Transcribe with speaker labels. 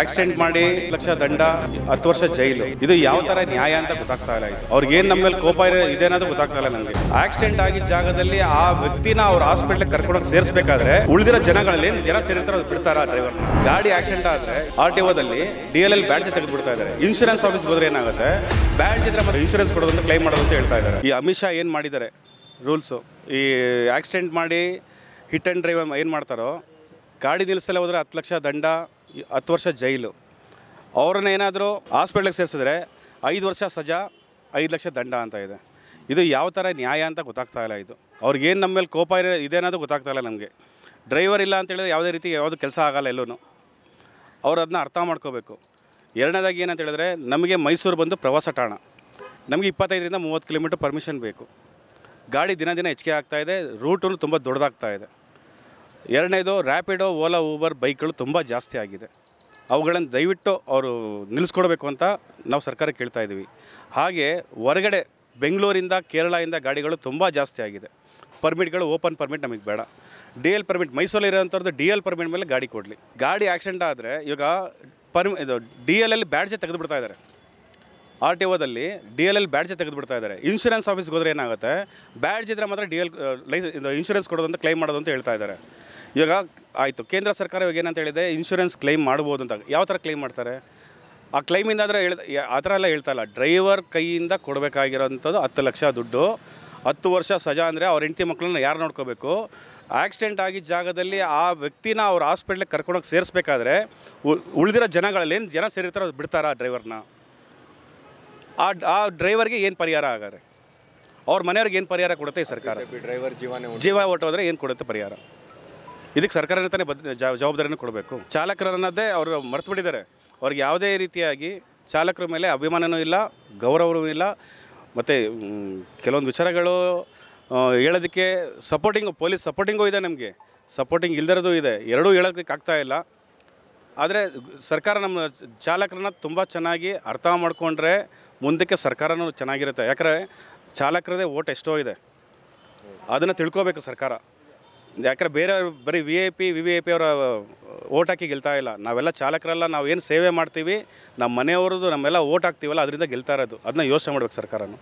Speaker 1: accident ಮಾಡಿ ಲಕ್ಷ ದಂಡ ಹತ್ತು ವರ್ಷ ಜೈಲು ಇದು ಯಾವ ತರ ನ್ಯಾಯ ಅಂತ ಗೊತ್ತಾಗ್ತಾ ಇಲ್ಲ ಅವ್ರಿಗೆ ಏನ್ ನಮ್ಮ ಮೇಲೆ ಕೋಪ ಅನ್ನೋದು ಗೊತ್ತಾಗ್ತಾ ಇಲ್ಲ ನನಗೆ ಆಕ್ಸಿಡೆಂಟ್ ಆಗಿದ್ದ ಜಾಗದಲ್ಲಿ ಆ ವ್ಯಕ್ತಿನ ಅವ್ರ ಹಾಸ್ಪಿಟಲ್ ಕರ್ಕೊಂಡೋಗಿ ಸೇರಿಸಬೇಕಾದ್ರೆ ಉಳಿದಿರೋ ಜನಗಳಲ್ಲಿ ಜನ ಸೇರಿರ್ತಾರೆ ಅದು ಬಿಡ್ತಾರ ಡ್ರೈವರ್ ಗಾಡಿ ಆಕ್ಸಿಡೆಂಟ್ ಆದ್ರೆ ಆರ್ ಟಿ ಓದಲ್ಲಿ ಡಿ ಎಲ್ ಎಲ್ ಬ್ಯಾಡ್ಜ್ ತೆಗೆದು ಬಿಡ್ತಾ ಇದಾರೆ ಇನ್ಶೂರೆನ್ಸ್ ಆಫೀಸ್ ಹೋದ್ರೆ ಏನಾಗುತ್ತೆ ಬ್ಯಾಡ್ಜ್ ಇದ್ರೆ ಮತ್ತೆ ಇನ್ಶೂರೆನ್ಸ್ ಕೊಡೋದಂತ ಕ್ಲೈಮ್ ಮಾಡೋದು ಅಂತ ಹೇಳ್ತಾ ಇದಾರೆ ಈ ಅಮಿತ್ ಶಾ ಏನು ಮಾಡಿದ್ದಾರೆ ರೂಲ್ಸು ಈ ಆಕ್ಸಿಡೆಂಟ್ ಮಾಡಿ ಹಿಟ್ ಅಂಡ್ ಡ್ರೈವ್ ಏನು ಮಾಡ್ತಾರೋ ಗಾಡಿ ನಿಲ್ಲಿಸಲ್ಲ ಹೋದರೆ ಹತ್ತು ಲಕ್ಷ ದಂಡ ಹತ್ತು ವರ್ಷ ಜೈಲು ಅವ್ರನ್ನ ಏನಾದರೂ ಹಾಸ್ಪಿಟ್ಲಿಗೆ ಸೇರಿಸಿದ್ರೆ ಐದು ವರ್ಷ ಸಜಾ ಐದು ಲಕ್ಷ ದಂಡ ಅಂತ ಇದೆ ಇದು ಯಾವ ಥರ ನ್ಯಾಯ ಅಂತ ಗೊತ್ತಾಗ್ತಾ ಇಲ್ಲ ಇದು ಅವ್ರಿಗೇನು ನಮ್ಮ ಮೇಲೆ ಕೋಪ ಇದೆ ಅನ್ನೋದು ಗೊತ್ತಾಗ್ತಾ ಇಲ್ಲ ನಮಗೆ ಡ್ರೈವರ್ ಇಲ್ಲ ಅಂತೇಳಿದ್ರೆ ಯಾವುದೇ ರೀತಿ ಯಾವುದು ಕೆಲಸ ಆಗಲ್ಲ ಎಲ್ಲೂ ಅವ್ರು ಅದನ್ನ ಅರ್ಥ ಮಾಡ್ಕೋಬೇಕು ಎರಡನೇದಾಗಿ ಏನಂತ ಹೇಳಿದ್ರೆ ನಮಗೆ ಮೈಸೂರು ಬಂದು ಪ್ರವಾಸ ತಾಣ ನಮಗೆ ಇಪ್ಪತ್ತೈದರಿಂದ ಮೂವತ್ತು ಕಿಲೋಮೀಟ್ರ್ ಪರ್ಮಿಷನ್ ಬೇಕು ಗಾಡಿ ದಿನ ದಿನ ಹೆಚ್ಚಿಗೆ ಆಗ್ತಾಯಿದೆ ರೂಟೂ ತುಂಬ ದೊಡ್ಡದಾಗ್ತಾ ಇದೆ ಎರಡನೇದು ರ್ಯಾಪಿಡೋ ಓಲಾ ಊಬರ್ ಬೈಕ್ಗಳು ತುಂಬ ಜಾಸ್ತಿ ಆಗಿದೆ ಅವುಗಳನ್ನು ದಯವಿಟ್ಟು ಅವರು ನಿಲ್ಲಿಸ್ಕೊಡ್ಬೇಕು ಅಂತ ನಾವು ಸರ್ಕಾರ ಕೇಳ್ತಾ ಇದ್ದೀವಿ ಹಾಗೆ ಹೊರಗಡೆ ಬೆಂಗಳೂರಿಂದ ಕೇರಳದಿಂದ ಗಾಡಿಗಳು ತುಂಬ ಜಾಸ್ತಿ ಆಗಿದೆ ಪರ್ಮಿಟ್ಗಳು ಓಪನ್ ಪರ್ಮಿಟ್ ನಮಗೆ ಬೇಡ ಡಿ ಎಲ್ ಪರ್ಮಿಟ್ ಮೈಸೂರಲ್ಲಿರೋಂಥದ್ದು ಡಿ ಎಲ್ ಪರ್ಮಿಟ್ ಮೇಲೆ ಗಾಡಿ ಕೊಡಲಿ ಗಾಡಿ ಆ್ಯಕ್ಸಿಡೆಂಟ್ ಆದರೆ ಇವಾಗ ಪರ್ಮಿ ಇದು ಡಿ ಎಲ್ ಎಲ್ ಬ್ಯಾಡ್ಜೆ ತೆಗೆದುಬಿಡ್ತಾ ಇದ್ದಾರೆ ಆರ್ ಟಿ ಓದಲ್ಲಿ ಡಿ ಎಲ್ ಎಲ್ ಬ್ಯಾಡ್ಜೆ ತೆಗೆದುಬಿಡ್ತಾ ಇದ್ದಾರೆ ಇನ್ಶೂರೆನ್ಸ್ ಆಫೀಸ್ಗೆ ಹೋದ್ರೆ ಏನಾಗುತ್ತೆ ಬ್ಯಾಡ್ಜ್ ಇದ್ದರೆ ಮಾತ್ರ ಡಿ ಎಲ್ ಲೈಸೆನ್ಸ್ ಇದು ಇನ್ಶೂರೆನ್ಸ್ ಕೊಡೋದು ಅಂತ ಕ್ಲೈಮ್ ಮಾಡೋದು ಅಂತ ಹೇಳ್ತಾ ಇದ್ದಾರೆ ಇವಾಗ ಆಯಿತು ಕೇಂದ್ರ ಸರ್ಕಾರ ಇವಾಗ ಏನಂತ ಹೇಳಿದೆ ಇನ್ಶೂರೆನ್ಸ್ ಕ್ಲೈಮ್ ಮಾಡ್ಬೋದು ಅಂತ ಯಾವ ಥರ ಕ್ಲೈಮ್ ಮಾಡ್ತಾರೆ ಆ ಕ್ಲೈಮಿಂದ ಆದರೆ ಹೇಳ ಆ ಥರ ಎಲ್ಲ ಹೇಳ್ತಾ ಇಲ್ಲ ಡ್ರೈವರ್ ಕೈಯಿಂದ ಕೊಡಬೇಕಾಗಿರೋಂಥದ್ದು ಹತ್ತು ಲಕ್ಷ ದುಡ್ಡು ಹತ್ತು ವರ್ಷ ಸಜಾ ಅಂದರೆ ಅವ್ರ ಹೆಂಡತಿ ಮಕ್ಕಳನ್ನ ಯಾರು ನೋಡ್ಕೋಬೇಕು ಆಕ್ಸಿಡೆಂಟ್ ಆಗಿದ್ದ ಜಾಗದಲ್ಲಿ ಆ ವ್ಯಕ್ತಿನ ಅವ್ರ ಹಾಸ್ಪಿಟ್ಲಿಗೆ ಕರ್ಕೊಂಡೋಗಿ ಸೇರಿಸ್ಬೇಕಾದ್ರೆ ಉಳಿದಿರೋ ಜನಗಳಲ್ಲಿ ಏನು ಜನ ಸೇರಿರ್ತಾರೆ ಅದು ಆ ಡ್ರೈವರ್ನ ಆ ಆ ಡ್ರೈವರ್ಗೆ ಏನು ಪರಿಹಾರ ಆಗಾರೆ ಅವ್ರ ಮನೆಯವ್ರಿಗೆ ಏನು ಪರಿಹಾರ ಕೊಡುತ್ತೆ ಈ ಸರ್ಕಾರ ಡ್ರೈವರ್ ಜೀವನ ಜೀವ ಹೊಟ್ಟೋದ್ರೆ ಏನು ಕೊಡುತ್ತೆ ಪರಿಹಾರ ಇದಕ್ಕೆ ಸರ್ಕಾರನೇ ತಾನೇ ಬದ್ ಜವಾಬ್ದಾರಿಯನ್ನು ಕೊಡಬೇಕು ಚಾಲಕರನ್ನದೇ ಅವರು ಮರೆತು ಬಿಟ್ಟಿದ್ದಾರೆ ಅವ್ರಿಗೆ ಯಾವುದೇ ರೀತಿಯಾಗಿ ಚಾಲಕರ ಮೇಲೆ ಅಭಿಮಾನವೂ ಇಲ್ಲ ಗೌರವವೂ ಇಲ್ಲ ಮತ್ತು ಕೆಲವೊಂದು ವಿಚಾರಗಳು ಹೇಳೋದಕ್ಕೆ ಸಪೋರ್ಟಿಂಗು ಪೊಲೀಸ್ ಸಪೋರ್ಟಿಂಗೂ ಇದೆ ನಮಗೆ ಸಪೋರ್ಟಿಂಗ್ ಇಲ್ದಿರೋದು ಇದೆ ಎರಡೂ ಹೇಳೋದಕ್ಕೆ ಆಗ್ತಾ ಇಲ್ಲ ಆದರೆ ಸರ್ಕಾರ ನಮ್ಮ ಚಾಲಕರನ್ನ ತುಂಬ ಚೆನ್ನಾಗಿ ಅರ್ಥ ಮಾಡಿಕೊಂಡ್ರೆ ಮುಂದಕ್ಕೆ ಸರ್ಕಾರನೂ ಚೆನ್ನಾಗಿರುತ್ತೆ ಯಾಕಂದರೆ ಚಾಲಕರದೇ ಓಟ್ ಎಷ್ಟೋ ಇದೆ ಅದನ್ನು ತಿಳ್ಕೋಬೇಕು ಸರ್ಕಾರ ಯಾಕಂದ್ರೆ ಬೇರೆ ಬರೀ V I P V V I P ಅವರ ಓಟ್ ಹಾಕಿ ಗೆಲ್ತಾ ಇಲ್ಲ ನಾವೆಲ್ಲ ಚಾಲಕರೆಲ್ಲ ನಾವು ಏನು ಸೇವೆ ಮಾಡ್ತೀವಿ ನಮ್ಮ ಮನೆಯವ್ರದ್ದು ನಮ್ಮೆಲ್ಲ ಓಟ್ ಹಾಕ್ತೀವಲ್ಲ ಅದರಿಂದ ಗೆಲ್ತಾ ಇರೋದು ಅದನ್ನ ಯೋಚನೆ ಮಾಡ್ಬೇಕು ಸರ್ಕಾರನು